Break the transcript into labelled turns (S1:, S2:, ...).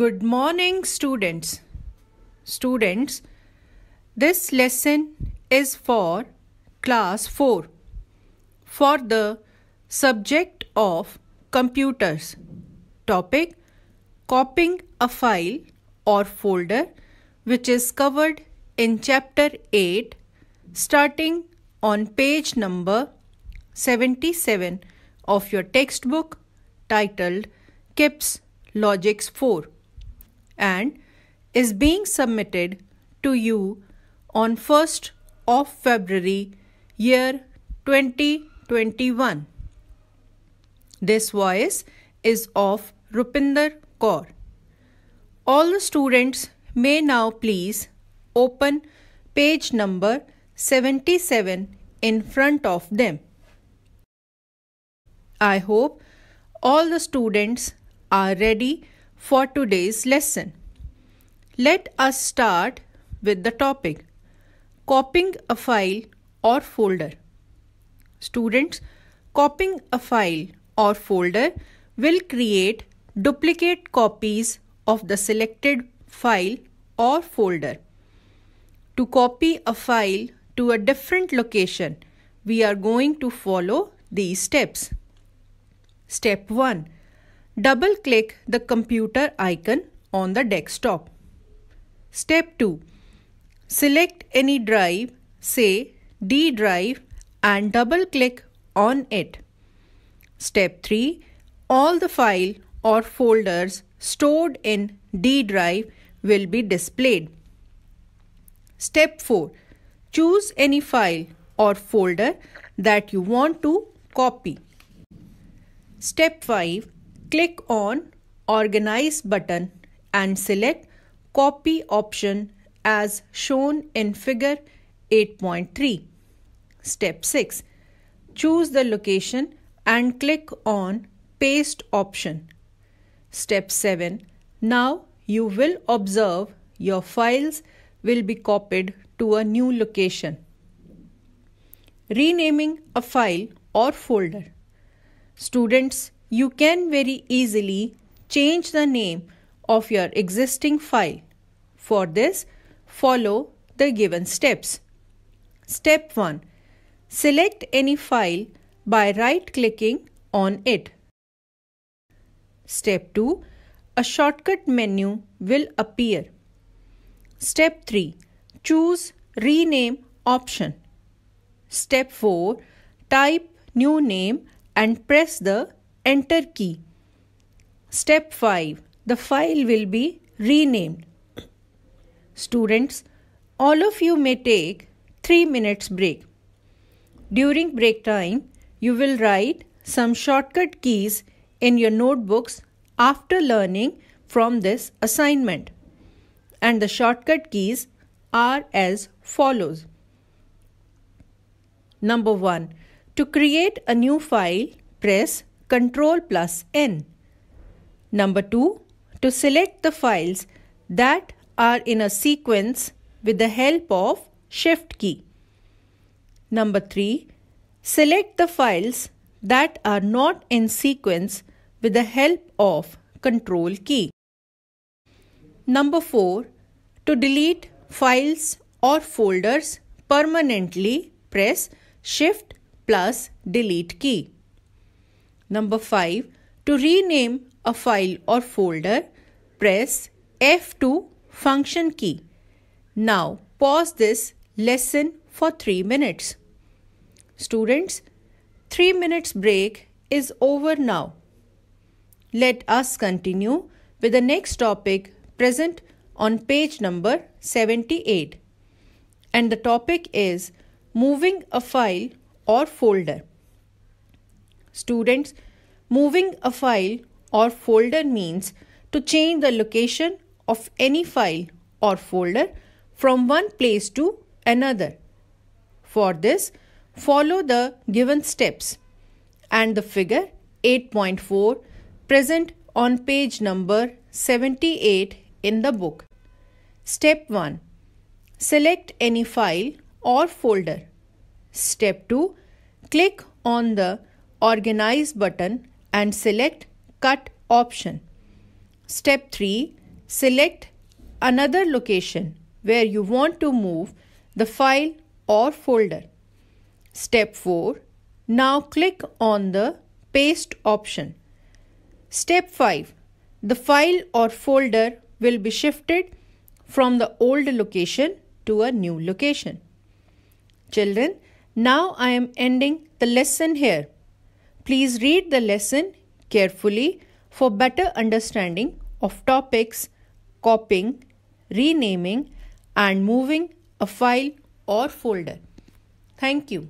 S1: Good morning, students. Students, this lesson is for class 4 for the subject of computers. Topic Copying a file or folder, which is covered in chapter 8, starting on page number 77 of your textbook titled KIPS Logics 4 and is being submitted to you on 1st of February year 2021. This voice is of Rupinder Kaur. All the students may now please open page number 77 in front of them. I hope all the students are ready for today's lesson. Let us start with the topic copying a file or folder. Students, copying a file or folder will create duplicate copies of the selected file or folder. To copy a file to a different location, we are going to follow these steps. Step 1 Double click the computer icon on the desktop. Step 2. Select any drive, say D drive and double click on it. Step 3. All the file or folders stored in D drive will be displayed. Step 4. Choose any file or folder that you want to copy. Step 5. Click on Organize button and select Copy option as shown in figure 8.3. Step 6. Choose the location and click on Paste option. Step 7. Now you will observe your files will be copied to a new location. Renaming a file or folder. Students, you can very easily change the name of your existing file. For this, follow the given steps. Step 1. Select any file by right-clicking on it. Step 2. A shortcut menu will appear. Step 3. Choose Rename option. Step 4. Type New Name and press the enter key. Step 5 The file will be renamed. Students, all of you may take 3 minutes break. During break time, you will write some shortcut keys in your notebooks after learning from this assignment. And the shortcut keys are as follows. Number 1. To create a new file, press Ctrl plus N. Number 2. To select the files that are in a sequence with the help of Shift key. Number 3. Select the files that are not in sequence with the help of Control key. Number 4. To delete files or folders permanently, press Shift plus Delete key. Number 5. To rename a file or folder, press F2 function key. Now pause this lesson for 3 minutes. Students, 3 minutes break is over now. Let us continue with the next topic present on page number 78. And the topic is moving a file or folder. Students, moving a file or folder means to change the location of any file or folder from one place to another. For this, follow the given steps and the figure 8.4 present on page number 78 in the book. Step 1. Select any file or folder. Step 2. Click on the Organize button and select Cut option. Step 3. Select another location where you want to move the file or folder. Step 4. Now click on the Paste option. Step 5. The file or folder will be shifted from the old location to a new location. Children, now I am ending the lesson here. Please read the lesson carefully for better understanding of topics, copying, renaming and moving a file or folder. Thank you.